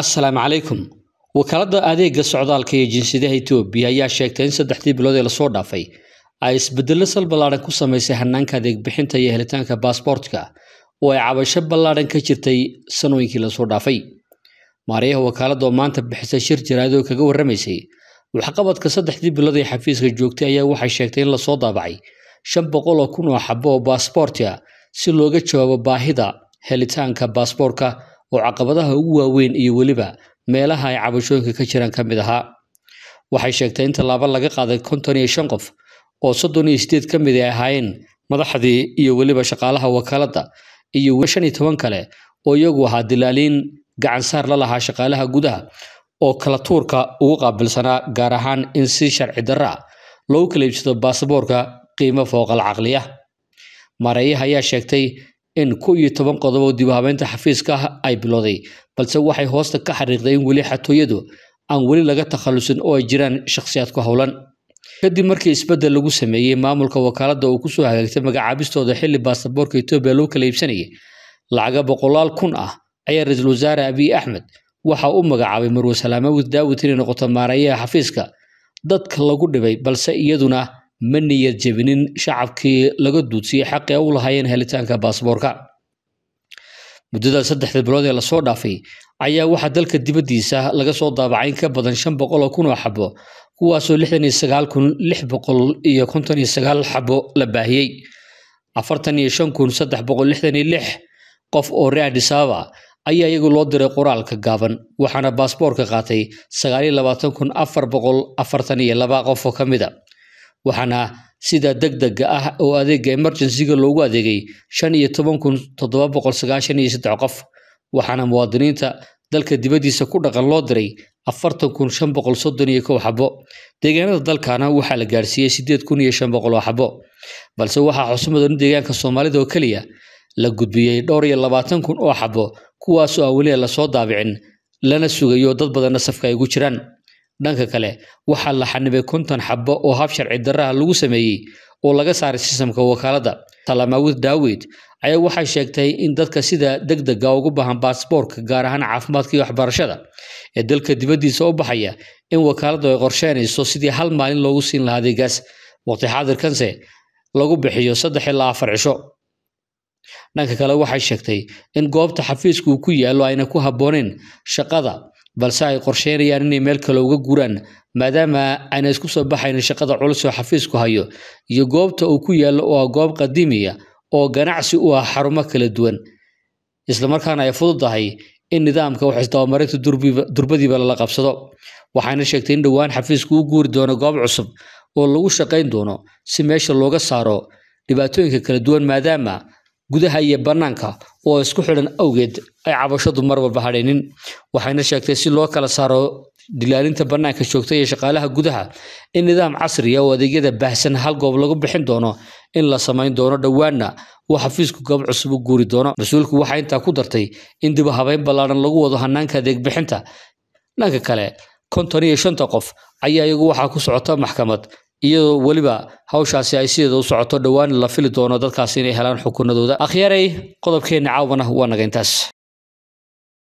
assalaamu calaykum wakaaladda adeega socdaalka iyo jinsiyadaha etoobiya ayaa sheegtay in saddexdii bilood ee lasoo dhaafay ay isbedello sal ballaadhan ku samaysay hannaanka bixinta iyo helitaanka baasboortka oo ay cabasho ballaadhan ka jirtay sanooyinkii lasoo dhaafay maaryaha wakaaladda oo maanta bixisay shir jaraad oo kaga warramaysay waxqabadka saddexdii bilood ee xafiiska joogtay ayaa waxay sheegtay in lasoo daabacay shan boqol oo kun oo xabo oo baasboortia si looga jawaabo baahida helitaanka baasboorka oo caqabadaha ugu waaweyn iyo weliba meelaha ay cabashooyinka ka jiraan ka mid ahaa waxay sheegtay in tallaabo laga qaaday konton iyo shan qof oo soddon iyo sideed ka mid ay ahaayeen madaxdii iyo weliba shaqaalaha wakaaladda iyo weli shan iyo toban kale oo iyagu ahaa dilaaliin gacansaar la lahaa shaqaalaha gudaha oo kala tuurka ugu qaabilsanaa gaar ahaan in si sharci darra ah loogu kala iibsado baasaboorka qiimo fooqal caqliya maareeyaha ayaa sheegtay in kow iyo toban qodob oo dib u habeynta xafiiska ah ay bilowday balse waxay hoosta ka xariiqday in weli xatooyadu aan weli laga takhalusin oo ay jiraan shakhsiyaad ku howlan kadib markii isbeddel lagu sameeyey maamulka wakaaladda uu kusoo hagaagtay magacaabistooda xilli baasaboorka etoobiya loo kala iibsanayay lacaga boqolaal kun ah ayaa ra-iisul wasaare abiy axmed waxa u magacaabay marwe salaame daawid inay noqoto maareeyaha xafiiska dadka lagu dhibay balse iyaduna ma niyad jebinin shacabkii laga duudsiyey xaqee u lahaayeen helitaanka baasboorka muddada saddexda bilood ee lasoo dhaafay ayaa waxaa dalka dibaddiisa laga soo daabacayn ka badan shan boqol oo kun oo xabo kuwaasoo lixdan iyo sagaal kun lix boqol iyo konton iyo sagaal xabo la baahiyey afartan iyo shan kun saddex boqol lixdan iyo lix qof oo ree adhisaaba ayaa iyagu loo diray qoraalka gaaban waxaana baasboorka qaatay sagaal iyo labaatan kun afar boqol afartan iyo laba qof oo ka mid a ah waxaana sida degdega ah oo adeega emergency loogu adeegay shan iyo toban kun toddoba boqol sagaashan iyo saddex qof waxaana muwaadiniinta dalka dibaddiisa ku dhaqan loo diray afartan kun shan boqol soddon iyo kow xabo deegaanada dalkana waxaa la gaarsiiyey siddeed kun iyo shan boqol oo xabo balse waxaa xusmadan deegaanka soomaalida oo keliya la gudbiyey dhowr iyo labaatan kun oo xabo kuwaasoo aan weliya lasoo daabicin lana sugayo dad badanna safka ay ugu jiraan dhanka kale waxaa la xanibay konton xabo oo hab sharci daraha lagu sameeyey oo laga saaray sistamka wakaaladda talamaawid daawid ayaa waxay sheegtay in dadka sida degdega ugu baahan baasboorka gaar ahaan caafimaadka iyo waxbarashada ee dalka dibaddiisa u baxaya in wakaaladdu ay qorsheynayso sidii hal maalin loogu siin lahaa adeegaas waqti xaadirkanse lagu bixiyo saddex ilaa afar cisho dhanka kale waxay sheegtay in goobta xafiiska ku yaalo ayna ku habbooneyn shaqada balse ay qorsheynayaan inay meel kale uga guraan maadaama ayna isku soo baxaynin shaqada culus oo xafiisku hayo iyo goobta uu ku yaallo oo ah goob qadiimiya oo ganacsi u ah xarumo kala duwan islamarkaana ay fududahay in nidaamka wax waxisdabamarinta durbadiiba lala qabsado waxaana sheegtay in dhowaan xafiisku u guuri doono goob cusub oo lagu shaqayn doono si meesha looga saaro dhibaatooyinka kala duwan maadaama gudaha iyo bannaanka oo isku xidhan awgeed ay cabashadu mar walba hadhaynin waxayna sheegtay si loo kala saaro dilaalinta banaanka joogta iyo shaqaalaha gudaha in nidaam casriya ah oo adeegyada baahsan hal goob lagu bixin doono in la samayn doono dhowaanna uu xafiisku goob cusub u guuri doono mas-uulku waxaa intaa ku dartay in dib u habeyn ballaaran lagu wado hanaanka adeeg bixinta dhanka kale konton iyo shanta qof ayaa iyagu waxaa ku socota maxkamad iyadoo weliba hawshaasi ay sideeda u socoto dhowaan la fili doono dadkaasi inay helaan xukunadooda akhyaarey qodobkeenna caawana waa naga intaas